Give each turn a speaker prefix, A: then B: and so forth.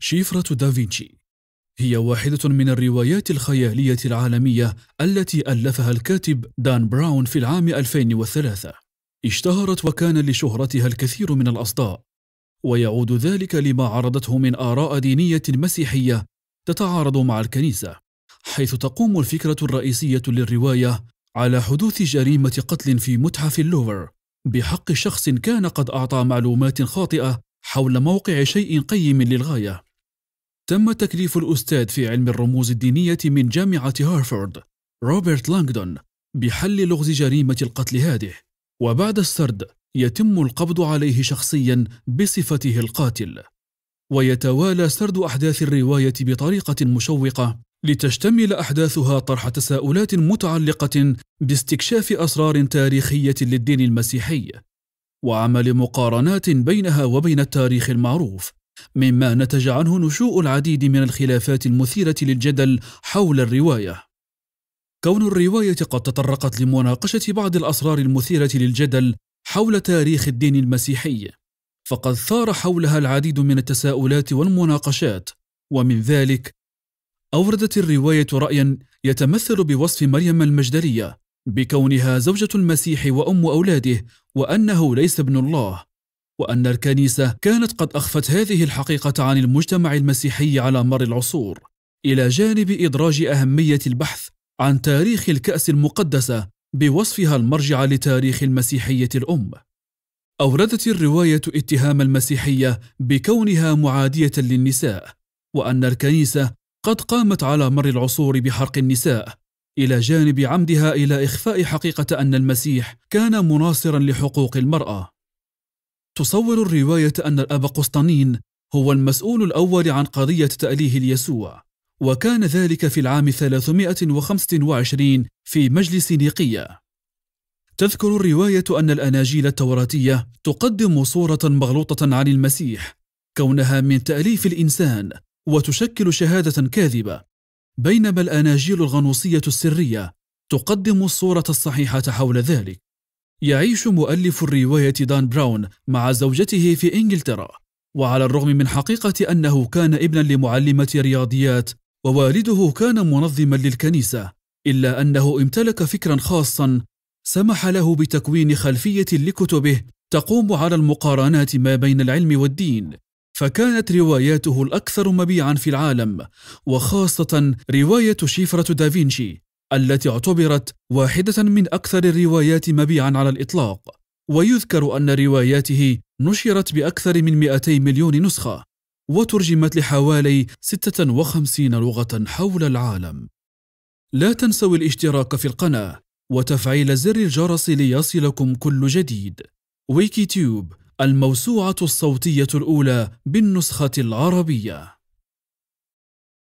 A: شفرة دافينشي هي واحدة من الروايات الخيالية العالمية التي ألفها الكاتب دان براون في العام 2003 اشتهرت وكان لشهرتها الكثير من الأصداء ويعود ذلك لما عرضته من آراء دينية مسيحية تتعارض مع الكنيسة حيث تقوم الفكرة الرئيسية للرواية على حدوث جريمة قتل في متحف اللوفر بحق شخص كان قد أعطى معلومات خاطئة حول موقع شيء قيم للغاية تم تكليف الأستاذ في علم الرموز الدينية من جامعة هارفارد روبرت لانغدون بحل لغز جريمة القتل هذه وبعد السرد يتم القبض عليه شخصيا بصفته القاتل ويتوالى سرد أحداث الرواية بطريقة مشوقة لتشتمل أحداثها طرح تساؤلات متعلقة باستكشاف أسرار تاريخية للدين المسيحي وعمل مقارنات بينها وبين التاريخ المعروف مما نتج عنه نشوء العديد من الخلافات المثيرة للجدل حول الرواية. كون الرواية قد تطرقت لمناقشة بعض الأسرار المثيرة للجدل حول تاريخ الدين المسيحي، فقد ثار حولها العديد من التساؤلات والمناقشات، ومن ذلك أوردت الرواية رأيًا يتمثل بوصف مريم المجدلية بكونها زوجة المسيح وأم أولاده وأنه ليس ابن الله، وأن الكنيسة كانت قد أخفت هذه الحقيقة عن المجتمع المسيحي على مر العصور، إلى جانب إدراج أهمية البحث عن تاريخ الكأس المقدسة بوصفها المرجع لتاريخ المسيحية الأم. أوردت الرواية اتهام المسيحية بكونها معادية للنساء، وأن الكنيسة قد قامت على مر العصور بحرق النساء، إلى جانب عمدها إلى إخفاء حقيقة أن المسيح كان مناصرا لحقوق المرأة. تصور الرواية أن الأب قسطنين هو المسؤول الأول عن قضية تأليه اليسوع وكان ذلك في العام 325 في مجلس نيقية تذكر الرواية أن الأناجيل التوراتية تقدم صورة مغلوطة عن المسيح كونها من تأليف الإنسان وتشكل شهادة كاذبة بينما الأناجيل الغنوصية السرية تقدم الصورة الصحيحة حول ذلك يعيش مؤلف الرواية دان براون مع زوجته في إنجلترا وعلى الرغم من حقيقة أنه كان ابنا لمعلمة رياضيات ووالده كان منظما للكنيسة إلا أنه امتلك فكرا خاصا سمح له بتكوين خلفية لكتبه تقوم على المقارنات ما بين العلم والدين فكانت رواياته الأكثر مبيعا في العالم وخاصة رواية شفرة دافينشي التي اعتبرت واحدة من أكثر الروايات مبيعا على الإطلاق ويذكر أن رواياته نشرت بأكثر من 200 مليون نسخة وترجمت لحوالي 56 لغة حول العالم لا تنسوا الاشتراك في القناة وتفعيل زر الجرس ليصلكم كل جديد ويكي تيوب الموسوعة الصوتية الأولى بالنسخة العربية